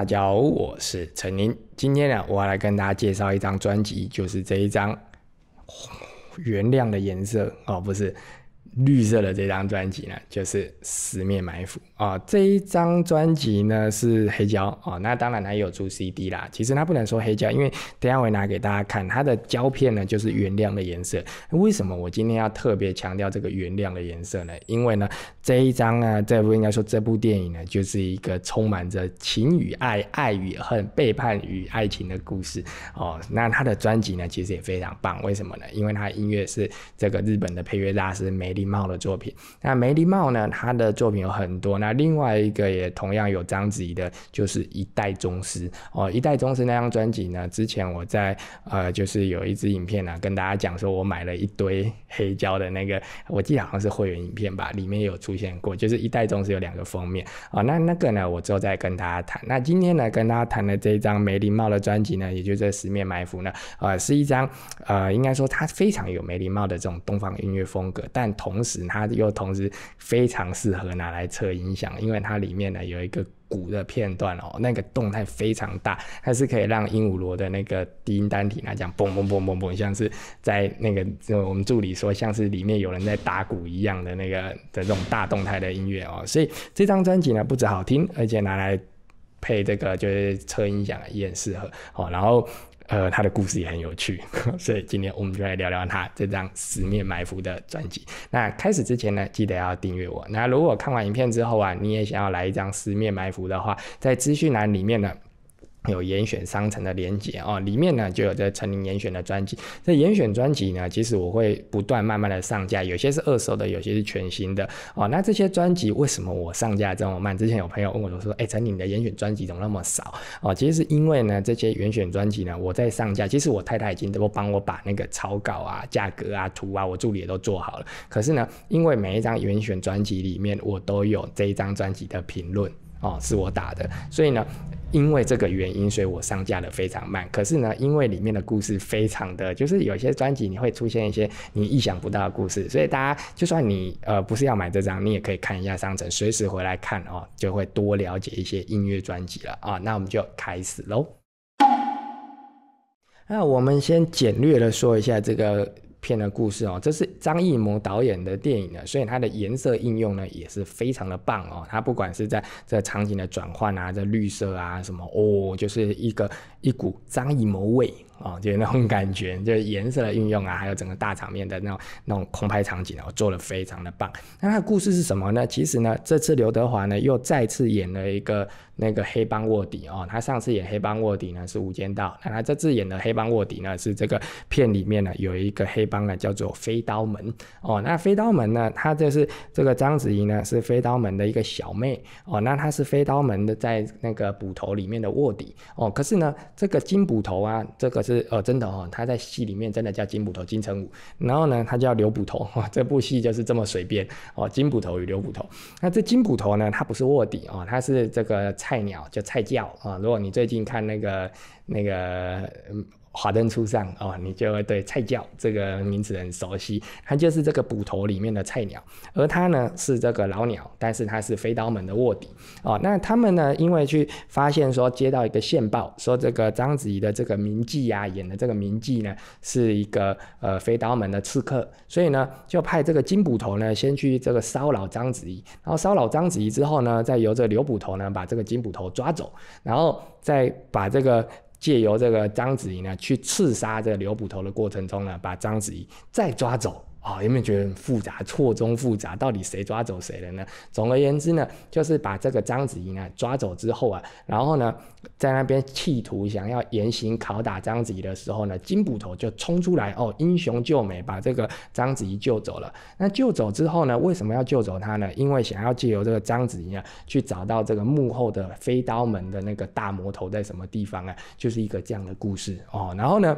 大家好，我是陈宁。今天呢，我要来跟大家介绍一张专辑，就是这一张《原谅的颜色》哦，不是绿色的这张专辑呢，就是《十面埋伏》。啊，这一张专辑呢是黑胶哦，那当然它也有出 CD 啦。其实它不能说黑胶，因为等下我会拿给大家看，它的胶片呢就是原谅的颜色。为什么我今天要特别强调这个原谅的颜色呢？因为呢这一张呢，这部应该说这部电影呢就是一个充满着情与爱、爱与恨、背叛与爱情的故事哦。那他的专辑呢其实也非常棒，为什么呢？因为他音乐是这个日本的配乐大师梅里茂的作品。那梅里茂呢，他的作品有很多那。另外一个也同样有章子怡的，就是《一代宗师》哦，《一代宗师》那张专辑呢，之前我在呃，就是有一支影片呢，跟大家讲说，我买了一堆黑胶的那个，我记得好像是会员影片吧，里面有出现过，就是《一代宗师》有两个封面啊，那那个呢，我之后再跟大家谈。那今天呢，跟大家谈的这一张梅林茂的专辑呢，也就是《十面埋伏》呢，呃，是一张呃，应该说它非常有梅林茂的这种东方音乐风格，但同时它又同时非常适合拿来测音。响，因为它里面呢有一个鼓的片段哦，那个动态非常大，它是可以让鹦鹉螺的那个低音单体来讲，嘣嘣嘣嘣嘣，像是在那个我们助理说，像是里面有人在打鼓一样的那个的这种大动态的音乐哦，所以这张专辑呢不止好听，而且拿来配这个就是车音响也很适合哦，然后。呃，他的故事也很有趣，所以今天我们就来聊聊他这张《十面埋伏》的专辑。那开始之前呢，记得要订阅我。那如果看完影片之后啊，你也想要来一张《十面埋伏》的话，在资讯栏里面呢。有严选商城的连接哦，里面呢就有在陈林严选的专辑。这严选专辑呢，其实我会不断慢慢的上架，有些是二手的，有些是全新的哦。那这些专辑为什么我上架这么慢？之前有朋友问我，我说：“哎，陈林的严选专辑怎么那么少？”哦，其实是因为呢，这些严选专辑呢，我在上架。其实我太太已经都帮我把那个草稿啊、价格啊、图啊，我助理也都做好了。可是呢，因为每一张严选专辑里面，我都有这一张专辑的评论哦，是我打的，所以呢。因为这个原因，所以我上架的非常慢。可是呢，因为里面的故事非常的，就是有些专辑你会出现一些你意想不到的故事，所以大家就算你呃不是要买这张，你也可以看一下商城，随时回来看哦，就会多了解一些音乐专辑了啊。那我们就开始喽。那我们先简略的说一下这个。片的故事哦，这是张艺谋导演的电影的，所以它的颜色应用呢也是非常的棒哦。它不管是在这场景的转换啊，这绿色啊什么哦，就是一个一股张艺谋味。哦，就是那种感觉，就是颜色的运用啊，还有整个大场面的那种那种空拍场景哦，做的非常的棒。那他的故事是什么呢？其实呢，这次刘德华呢又再次演了一个那个黑帮卧底哦，他上次演黑帮卧底呢是《无间道》，那他这次演的黑帮卧底呢是这个片里面呢有一个黑帮呢叫做飞刀门哦。那飞刀门呢，他就是这个章子怡呢是飞刀门的一个小妹哦。那她是飞刀门的在那个捕头里面的卧底哦。可是呢，这个金捕头啊，这个。是哦，真的哦，他在戏里面真的叫金捕头金城武，然后呢，他叫刘捕头哦，这部戏就是这么随便哦，金捕头与刘捕头。那这金捕头呢，他不是卧底哦，他是这个菜鸟，叫蔡教啊。如果你最近看那个那个华灯初上哦，你就会对菜教这个名词很熟悉。它就是这个捕头里面的菜鸟，而它呢是这个老鸟，但是它是飞刀门的卧底哦。那他们呢，因为去发现说接到一个线报，说这个章子怡的这个名妓呀演的这个名妓呢，是一个呃飞刀门的刺客，所以呢就派这个金捕头呢先去这个骚扰章子怡，然后骚扰章子怡之后呢，再由这刘捕头呢把这个金捕头抓走，然后再把这个。借由这个章子怡呢，去刺杀这个刘捕头的过程中呢，把章子怡再抓走。啊，有没有觉得复杂、错综复杂？到底谁抓走谁了呢？总而言之呢，就是把这个章子怡呢抓走之后啊，然后呢，在那边企图想要严刑拷打章子怡的时候呢，金捕头就冲出来哦，英雄救美，把这个章子怡救走了。那救走之后呢，为什么要救走他呢？因为想要借由这个章子怡啊，去找到这个幕后的飞刀门的那个大魔头在什么地方啊，就是一个这样的故事哦。然后呢？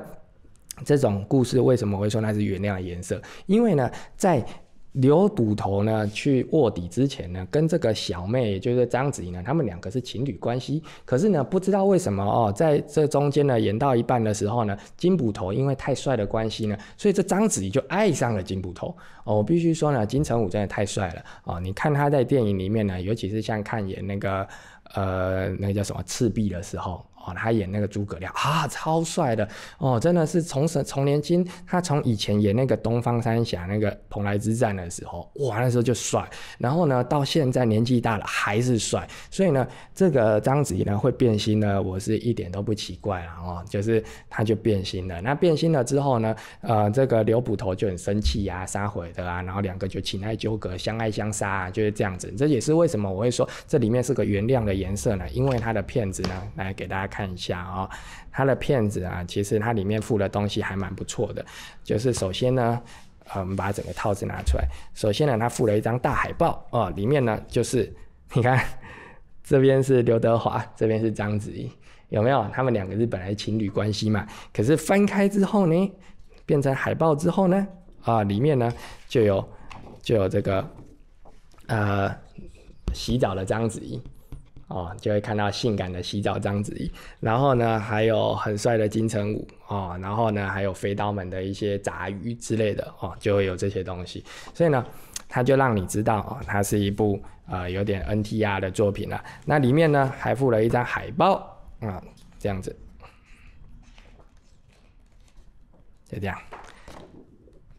这种故事为什么会说那是原谅的颜色？因为呢，在刘捕头呢去卧底之前呢，跟这个小妹，也就是章子怡呢，他们两个是情侣关系。可是呢，不知道为什么哦，在这中间呢，演到一半的时候呢，金捕头因为太帅的关系呢，所以这张子怡就爱上了金捕头哦。我必须说呢，金城武真的太帅了哦，你看他在电影里面呢，尤其是像看演那个呃，那个叫什么赤壁的时候。哦，他演那个诸葛亮啊，超帅的哦，真的是从什从年轻，他从以前演那个东方三峡那个蓬莱之战的时候，哇，那时候就帅，然后呢，到现在年纪大了还是帅，所以呢，这个章子怡呢会变心呢，我是一点都不奇怪了哦，就是他就变心了。那变心了之后呢，呃，这个刘捕头就很生气啊，杀回的啊，然后两个就情爱纠葛，相爱相杀，啊，就是这样子。这也是为什么我会说这里面是个原谅的颜色呢，因为他的片子呢，来给大家。看一下啊，他的片子啊，其实它里面附的东西还蛮不错的。就是首先呢，我们把整个套子拿出来。首先呢，他附了一张大海报啊，里面呢就是你看，这边是刘德华，这边是章子怡，有没有？他们两个是本来情侣关系嘛。可是翻开之后呢，变成海报之后呢，啊，里面呢就有就有这个呃洗澡的章子怡。哦，就会看到性感的洗澡章子怡，然后呢，还有很帅的金城武，哦，然后呢，还有飞刀门的一些杂鱼之类的，哦，就会有这些东西。所以呢，他就让你知道，哦，它是一部呃有点 NTR 的作品了。那里面呢，还附了一张海报，啊，这样子，就这样。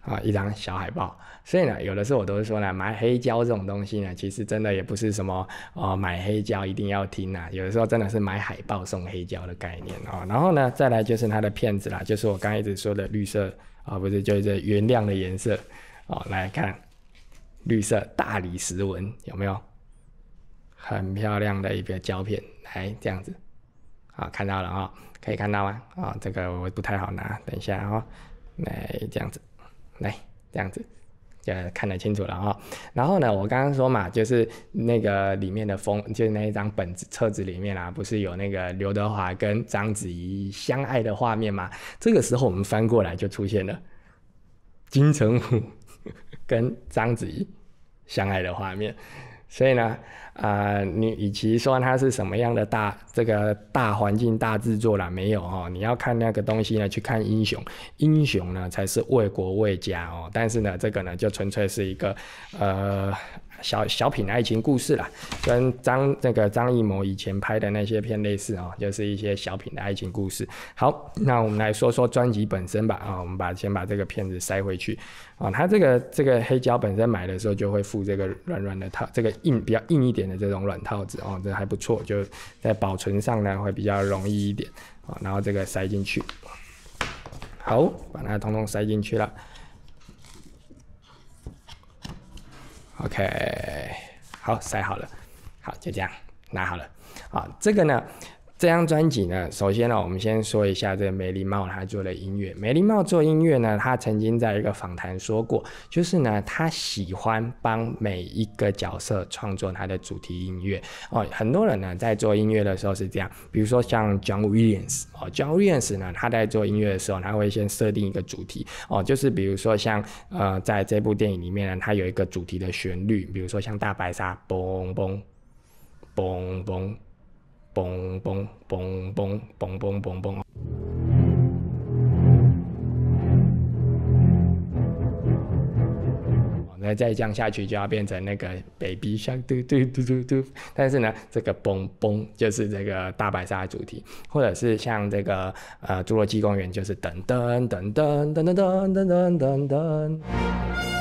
啊，一张小海报，所以呢，有的时候我都是说呢，买黑胶这种东西呢，其实真的也不是什么哦，买黑胶一定要听呐，有的时候真的是买海报送黑胶的概念啊。然后呢，再来就是它的片子啦，就是我刚才一直说的绿色啊，不是就是原谅的颜色哦。来看绿色大理石纹有没有？很漂亮的一个胶片，来这样子，啊看到了啊，可以看到吗？啊，这个我不太好拿，等一下啊，来这样子。来这样子就看得清楚了哈。然后呢，我刚刚说嘛，就是那个里面的封，就是那一张本子册子里面啊，不是有那个刘德华跟章子怡相爱的画面吗？这个时候我们翻过来就出现了金城武 跟章子怡相爱的画面。所以呢，啊，你与其说它是什么样的大这个大环境大制作了没有哦，你要看那个东西呢，去看英雄，英雄呢才是为国为家哦。但是呢，这个呢就纯粹是一个，呃。小小品的爱情故事啦，跟张那个张艺谋以前拍的那些片类似啊，就是一些小品的爱情故事。好，那我们来说说专辑本身吧啊，我们把先把这个片子塞回去啊，它这个这个黑胶本身买的时候就会附这个软软的套，这个硬比较硬一点的这种软套子啊，这还不错，就在保存上呢会比较容易一点啊。然后这个塞进去，好，把它通通塞进去了。OK，好塞好了，好就这样拿好了啊，这个呢。这张专辑呢，首先呢，我们先说一下这个梅林茂他做的音乐。梅林茂做音乐呢，他曾经在一个访谈说过，就是呢，他喜欢帮每一个角色创作他的主题音乐。哦，很多人呢在做音乐的时候是这样，比如说像 John Williams 哦，John Williams 呢他在做音乐的时候，他会先设定一个主题哦，就是比如说像呃在这部电影里面呢，他有一个主题的旋律，比如说像大白鲨，嘣嘣嘣嘣。嘣嘣嘣嘣嘣嘣嘣嘣！那再降下去就要变成那个 Baby Shark 嘟嘟嘟嘟嘟，但是呢，这个嘣嘣就是这个大白鲨主题，或者是像这个呃《侏罗纪公园》就是噔噔噔噔噔噔噔噔噔噔噔。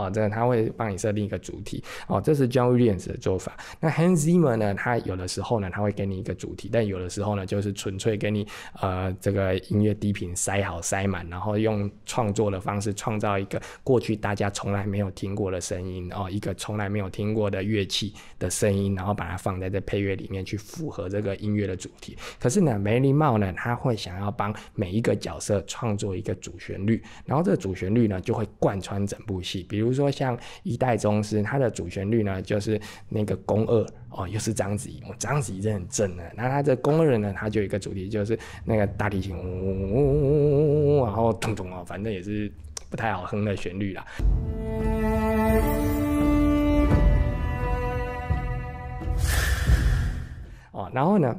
哦，这他会帮你设定一个主题哦，这是 John Williams 的做法。那 Hans Zimmer 呢，他有的时候呢，他会给你一个主题，但有的时候呢，就是纯粹给你呃这个音乐低频塞好塞满，然后用创作的方式创造一个过去大家从来没有听过的声音哦，一个从来没有听过的乐器的声音，然后把它放在这配乐里面去符合这个音乐的主题。可是呢，梅林茂呢，他会想要帮每一个角色创作一个主旋律，然后这个主旋律呢就会贯穿整部戏，比如说。说像一代宗师，它的主旋律呢，就是那个宫二哦，又是章子怡。章子怡人很正的，那他的宫二呢，他就有一个主题，就是那个大提琴，然后咚咚哦，反正也是不太好哼的旋律啦。哦，然后呢，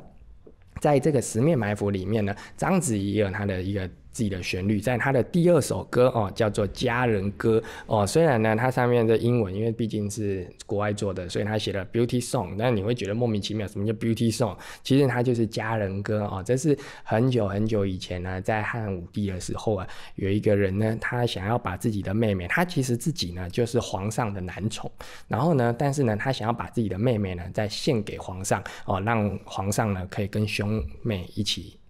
在这个十面埋伏里面呢，章子怡有他的一个。自己的旋律，在他的第二首歌哦，叫做《佳人歌》哦。虽然呢，它上面的英文，因为毕竟是国外做的，所以他写了 Beauty Song，但你会觉得莫名其妙，什么叫 Beauty Song？其实它就是《佳人歌》哦。这是很久很久以前呢，在汉武帝的时候啊，有一个人呢，他想要把自己的妹妹，他其实自己呢就是皇上的男宠，然后呢，但是呢，他想要把自己的妹妹呢再献给皇上哦，让皇上呢可以跟兄妹一起。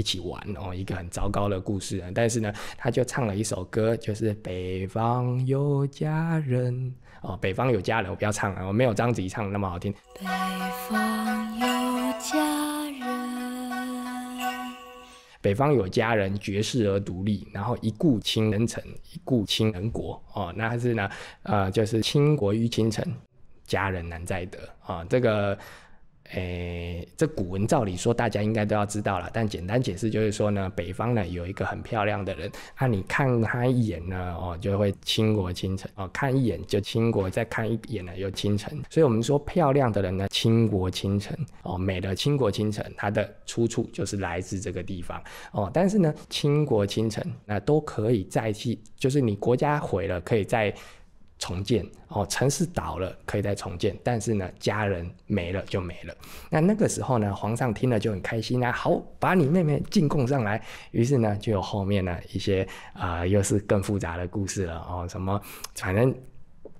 一起玩哦，一个很糟糕的故事但是呢，他就唱了一首歌，就是《北方有佳人》哦，《北方有佳人》，我不要唱了，我没有张子怡唱的那么好听。北方有佳人，北方有佳人，绝世而独立，然后一顾倾人城，一顾倾人国哦，那是呢，呃，就是倾国于倾城，佳人难再得啊，这个。诶，这古文照理说，大家应该都要知道了。但简单解释就是说呢，北方呢有一个很漂亮的人，啊，你看他一眼呢，哦，就会倾国倾城哦，看一眼就倾国，再看一眼呢又倾城。所以我们说漂亮的人呢，倾国倾城哦，美的倾国倾城，它的出处就是来自这个地方哦。但是呢，倾国倾城那都可以再去，就是你国家毁了，可以再。重建哦，城市倒了可以再重建，但是呢，家人没了就没了。那那个时候呢，皇上听了就很开心啊，好，把你妹妹进贡上来。于是呢，就有后面呢一些啊，又是更复杂的故事了哦。什么，反正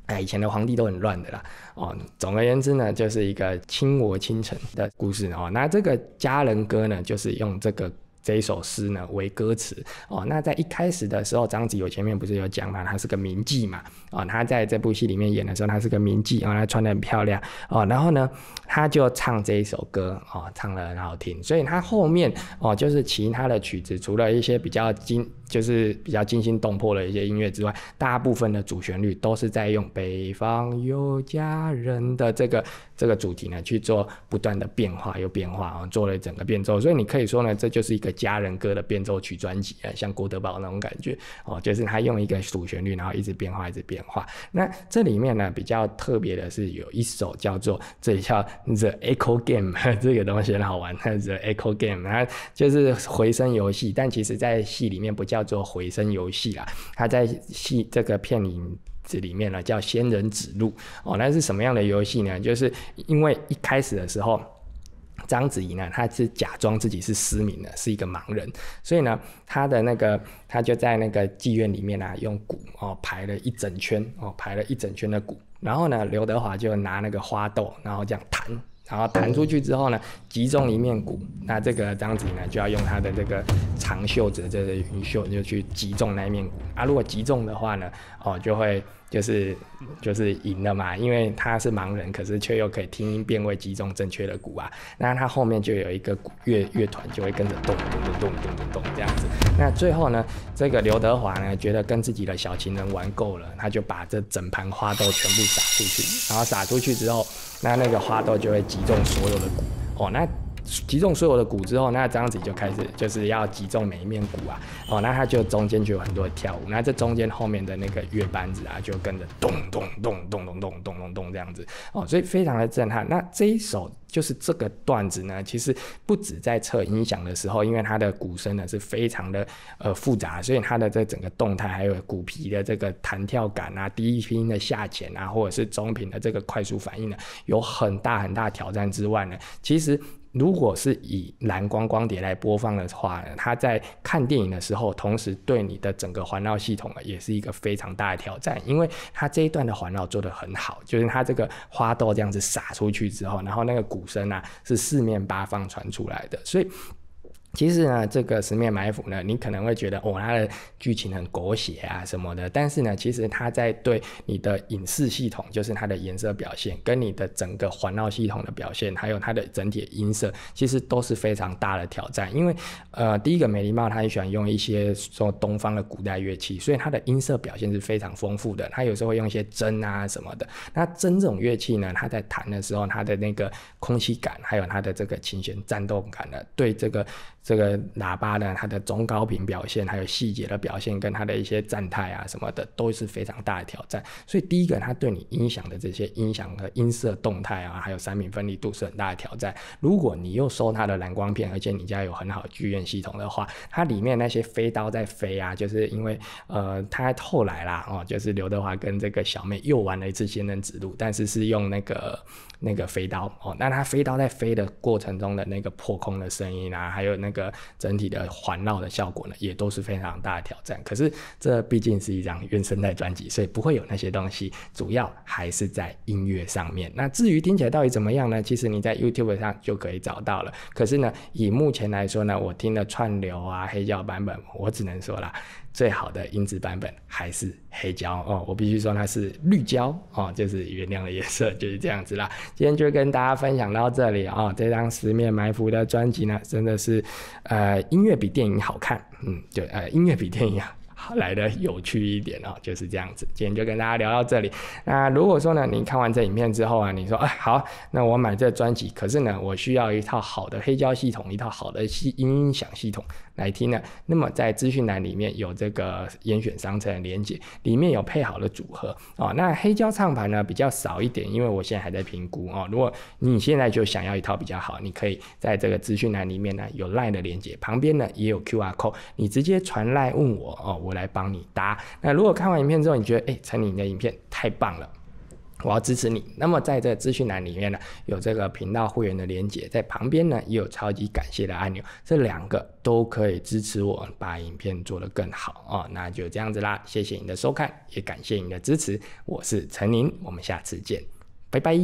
哎，以前的皇帝都很乱的啦哦。总而言之呢，就是一个倾国倾城的故事哦。那这个《佳人歌》呢，就是用这个。这一首诗呢为歌词哦，那在一开始的时候，张子游前面不是有讲嘛，他是个名妓嘛，啊，他在这部戏里面演的时候，他是个名妓啊，他穿的很漂亮哦，然后呢，他就唱这一首歌哦，唱的很好听，所以他后面哦，就是其他的曲子，除了一些比较惊，就是比较惊心动魄的一些音乐之外，大部分的主旋律都是在用北方有佳人的这个这个主题呢去做不断的变化又变化啊，做了一整个变奏，所以你可以说呢，这就是一个。家人歌的变奏曲专辑啊，像郭德宝那种感觉哦，就是他用一个主旋律，然后一直变化，一直变化。那这里面呢，比较特别的是有一首叫做这叫 The Echo Game，这个东西很好玩，The Echo Game，它就是回声游戏，但其实在戏里面不叫做回声游戏啦，它在戏这个片影这里面呢叫仙人指路哦。那是什么样的游戏呢？就是因为一开始的时候。章子怡呢，她是假装自己是失明的，是一个盲人，所以呢，她的那个她就在那个妓院里面啊，用鼓哦排了一整圈哦，排了一整圈的鼓，然后呢，刘德华就拿那个花豆，然后这样弹，然后弹出去之后呢，击中一面鼓，那这个章子怡呢就要用她的这个长袖子这个云袖就去击中那一面鼓啊，如果击中的话呢，哦就会。就是就是赢了嘛，因为他是盲人，可是却又可以听音辨位击中正确的鼓啊。那他后面就有一个乐乐团就会跟着咚咚咚咚咚咚咚这样子。那最后呢，这个刘德华呢觉得跟自己的小情人玩够了，他就把这整盘花豆全部撒出去，然后撒出去之后，那那个花豆就会击中所有的鼓哦。那击中所有的鼓之后，那这样子就开始就是要击中每一面鼓啊，哦，那它就中间就有很多的跳舞，那这中间后面的那个月班子啊，就跟着咚咚咚咚咚咚咚咚咚这样子哦，所以非常的震撼。那这一首就是这个段子呢，其实不止在测音响的时候，因为它的鼓声呢是非常的呃复杂，所以它的这整个动态还有鼓皮的这个弹跳感啊，低音的下潜啊，或者是中频的这个快速反应呢，有很大很大挑战之外呢，其实。如果是以蓝光光碟来播放的话呢，他在看电影的时候，同时对你的整个环绕系统啊，也是一个非常大的挑战，因为它这一段的环绕做得很好，就是它这个花豆这样子撒出去之后，然后那个鼓声啊是四面八方传出来的，所以。其实呢，这个十面埋伏呢，你可能会觉得哦，它的剧情很狗血啊什么的。但是呢，其实它在对你的影视系统，就是它的颜色表现，跟你的整个环绕系统的表现，还有它的整体音色，其实都是非常大的挑战。因为呃，第一个《美丽帽它喜欢用一些说东方的古代乐器，所以它的音色表现是非常丰富的。它有时候会用一些筝啊什么的。那筝这种乐器呢，它在弹的时候，它的那个空气感，还有它的这个琴弦战斗感呢，对这个。这个喇叭呢，它的中高频表现，还有细节的表现，跟它的一些站态啊什么的，都是非常大的挑战。所以第一个，它对你音响的这些音响和音色动态啊，还有三频分离度是很大的挑战。如果你又收它的蓝光片，而且你家有很好的剧院系统的话，它里面那些飞刀在飞啊，就是因为呃，它后来啦哦，就是刘德华跟这个小妹又玩了一次仙人指路，但是是用那个 那个飞刀哦，那它飞刀在飞的过程中的那个破空的声音啊，还有那。个整体的环绕的效果呢，也都是非常大的挑战。可是这毕竟是一张原生态专辑，所以不会有那些东西。主要还是在音乐上面。那至于听起来到底怎么样呢？其实你在 YouTube 上就可以找到了。可是呢，以目前来说呢，我听的串流啊、黑胶版本，我只能说了。最好的音质版本还是黑胶哦，我必须说它是绿胶哦，就是原谅的颜色就是这样子啦。今天就跟大家分享到这里哦，这张《十面埋伏》的专辑呢，真的是，呃，音乐比电影好看，嗯，对，呃，音乐比电影。来的有趣一点哦，就是这样子。今天就跟大家聊到这里。那如果说呢，你看完这影片之后啊，你说哎好，那我买这专辑，可是呢，我需要一套好的黑胶系统，一套好的系音响系统来听呢。那么在资讯栏里面有这个严选商城的连接，里面有配好的组合哦。那黑胶唱盘呢比较少一点，因为我现在还在评估哦。如果你现在就想要一套比较好，你可以在这个资讯栏里面呢有 Line 的连接，旁边呢也有 QR code，你直接传 Line 问我哦，我。我来帮你搭。那如果看完影片之后，你觉得哎，陈宁的影片太棒了，我要支持你。那么在这资讯栏里面呢，有这个频道会员的连接在旁边呢，也有超级感谢的按钮，这两个都可以支持我把影片做得更好哦。那就这样子啦，谢谢你的收看，也感谢你的支持。我是陈宁，我们下次见，拜拜。